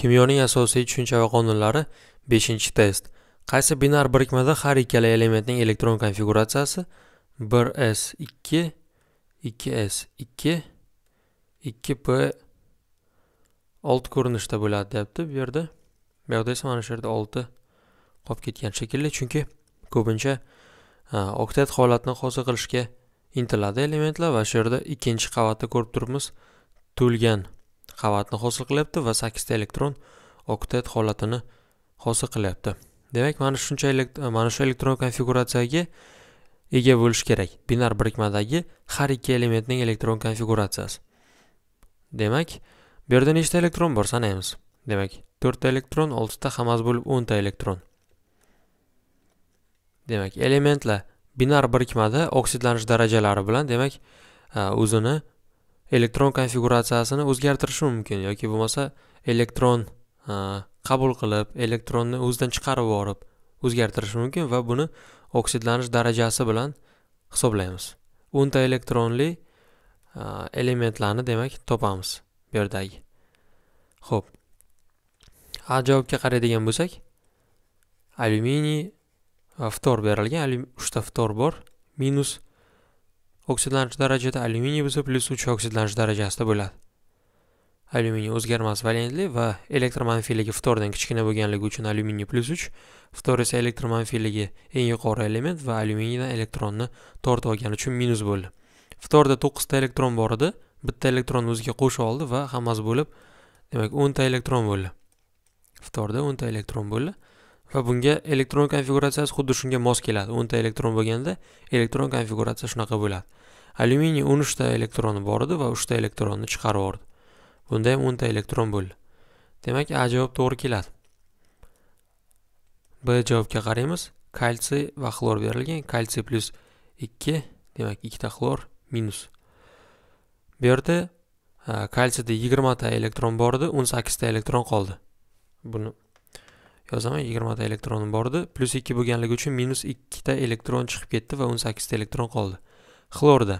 kimyoning asosiy tushuncha va qonunlari 5 test qaysi binar birikmada har ikkala elementning elektron konfiguratsiyasi 1s2 2s2 2p 6 ko'rinishda bo'ladi deyapti bu yerda bu yerda esa mana shu yerda 6 qolib ketgan shaklda, chunki ko'pincha e, oktet holatni hosil qilishga intiladi elementlar va shu yerda ikkinchi qavatda ko'rib turibmiz to'lgan qavatni hosil qilyapti va sakkizta elektron oktet holatini hosil qilyapti demak mana shuncha e, mana shu elektron konfiguratsiyaga ega bo'lishi kerak binar birikmadagi har ikki elementning elektron konfiguratsiyasi demak bu yerda nechta elektron bor sanaymiz demak to'rtta elektron oltita hammasi bo'lib o'nta elektron demak elementlar binar birikmada oksidlanish darajalari bilan demak e, o'zini elektron konfiguratsiyasini o'zgartirishi mumkin yoki bo'lmasa elektron qabul qilib elektronni o'zidan chiqarib yuborib o'zgartirish mumkin va buni oksidlanish darajasi bilan hisoblaymiz o'nta elektronli elementlarni demak topamiz bu yerdagi ho'p a javobga qaraydigan bo'lsak alyuminiy ftor berilgan uchta ftor bor minus oksidlanish darajada alyuminiy esa plyus oksidlanish darajasida bo'ladi alyuminiy o'zgarmas valentli va elektromanfiyligi ftordan kichkina bo'lganligi uchun alyuminiy plyus uch ftor esa elektromanfiyligi eng yuqori element va alyuminiydan elektronni tortib olgani uchun minus bo'ldi ftorda to'qqizta elektron bor edi bitta elektronni o'ziga qo'shib oldi va hammasi bo'lib demak o'nta elektron bo'ldi ftorda o'nta elektron bo'ldi va bunga elektron konfiguratsiyasi xuddi shunga mos keladi o'nta elektron bo'lganda elektron konfiguratsiya shunaqa bo'ladi alyuminiy o'n uchta elektroni bor edi va uchta elektronni chiqarib yubordi bunda ham o'nta elektron bo'ldi demak a javob to'g'ri keladi b javobga qaraymiz kalsiy va xlor berilgan kalsiy plyus ikki demak ikkita xlor minus bu yerda e, kalsiyda yigirmata elektron bor edi o'n sakkizta elektron qoldi buni yozaman yigirmata elektronim bor edi plyus ikki bo'lganligi uchun minus ikkita elektron chiqib ketdi va o'n sakkizta elektron qoldi xlorda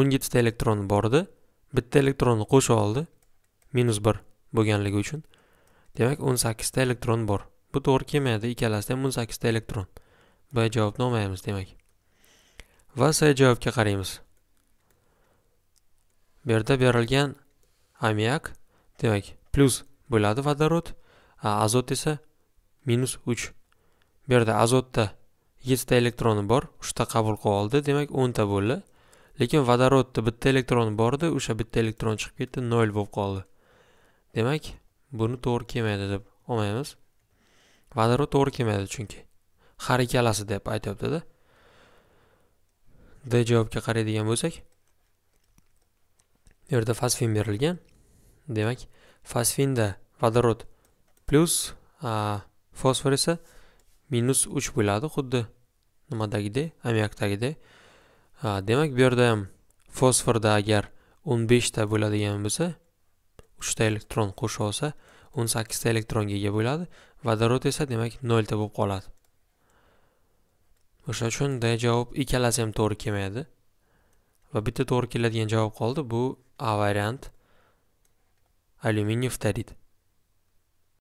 o'n yettita elektron bor edi bitta elektronni qo'shib oldi minus bir bo'lganligi uchun demak o'n sakkizta elektron bor bu to'g'ri kelmaydi ikkalasida ham o'n sakkizta elektron b javobni olmaymiz demak va s javobga qaraymiz bu yerda berilgan ammiak demak plyus bo'ladi vodorod azot esa minus 3 bu yerda azotda 7 ta elektroni bor 3 ta qabul qilib oldi demak 10 ta bo'ldi lekin vodorodda bitta elektroni bor edi o'sha bitta elektron chiqib ketdi 0 bo'lib qoldi demak buni to'g'ri kelmaydi deb olmaymiz vodorod to'g'ri kelmaydi chunki har ikkalasi deb aytyaptida d javobga qaraydigan bo'lsak bu yerda fosfin berilgan demak fosfinda vodorod plyus fosfor esa minus uch bo'ladi xuddi nimadagidek ammiakdagidek demak bu yerda ham fosforda agar o'n beshta bo'ladigan bo'lsa uchta elektron qo'shib olsa o'n sakkizta elektronga ega bo'ladi vodorod esa demak nolta bo'lib qoladi o'sha uchun d javob ikkalasi ham to'g'ri kelmaydi va bitta to'g'ri keladigan javob qoldi bu a variant alyuminiy ftorid